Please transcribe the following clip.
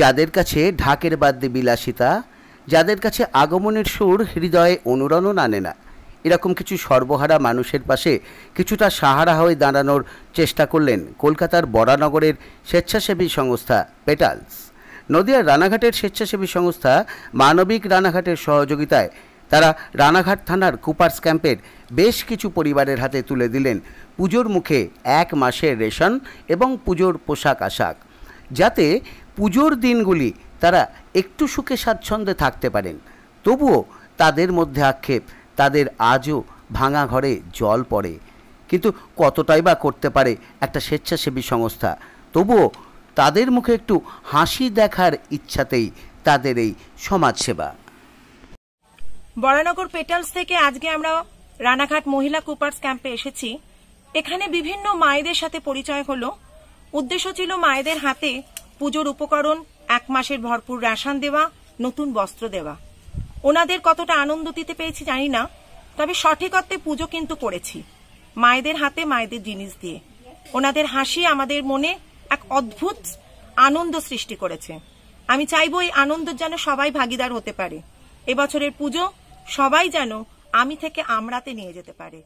যাদের কাছে ঢাকের বাদ্যে বিলাসিতা যাদের কাছে আগমনের সুর হৃদয়ে অনুরণন আনে না এরকম কিছু সর্বহারা মানুষের পাশে কিছুটা সাহারা হয়ে দাঁড়ানোর চেষ্টা করলেন কলকাতার বরানগরের স্বেচ্ছাসেবী সংস্থা পেটালস নদিয়ার রানাঘাটের স্বেচ্ছাসেবী সংস্থা মানবিক রানাঘাটের সহযোগিতায় তারা রানাঘাট থানার কুপার্স ক্যাম্পের বেশ কিছু পরিবারের হাতে তুলে দিলেন পুজোর মুখে এক মাসের রেশন এবং পুজোর পোশাক আশাক যাতে পুজোর দিনগুলি তারা একটু সুখে স্বাচ্ছন্দ্যে থাকতে পারেন তবুও তাদের মধ্যে আক্ষেপ তাদের আজও ভাঙা ঘরে জল পড়ে কিন্তু কতটাই বা করতে পারে একটা স্বেচ্ছাসেবী সংস্থা তবুও তাদের মুখে একটু হাসি দেখার ইচ্ছাতেই তাদের এই সমাজসেবা বরানগর পেটালস থেকে আজকে আমরা রানাঘাট মহিলা কুপার্স ক্যাম্পে এসেছি এখানে বিভিন্ন মায়েদের সাথে পরিচয় হলো উদ্দেশ্য ছিল মায়েদের হাতে পুজোর উপকরণ এক মাসের ভরপুর রেশন দেওয়া নতুন বস্ত্র দেওয়া ওনাদের কতটা আনন্দ দিতে পেয়েছি জানি না তবে সঠিক অর্থে পুজো কিন্তু করেছি মায়েদের হাতে মায়েদের জিনিস দিয়ে ওনাদের হাসি আমাদের মনে এক অদ্ভুত আনন্দ সৃষ্টি করেছে আমি চাইব এই আনন্দ যেন সবাই ভাগিদার হতে পারে এবছরের পুজো সবাই যেন আমি থেকে আমরাতে নিয়ে যেতে পারে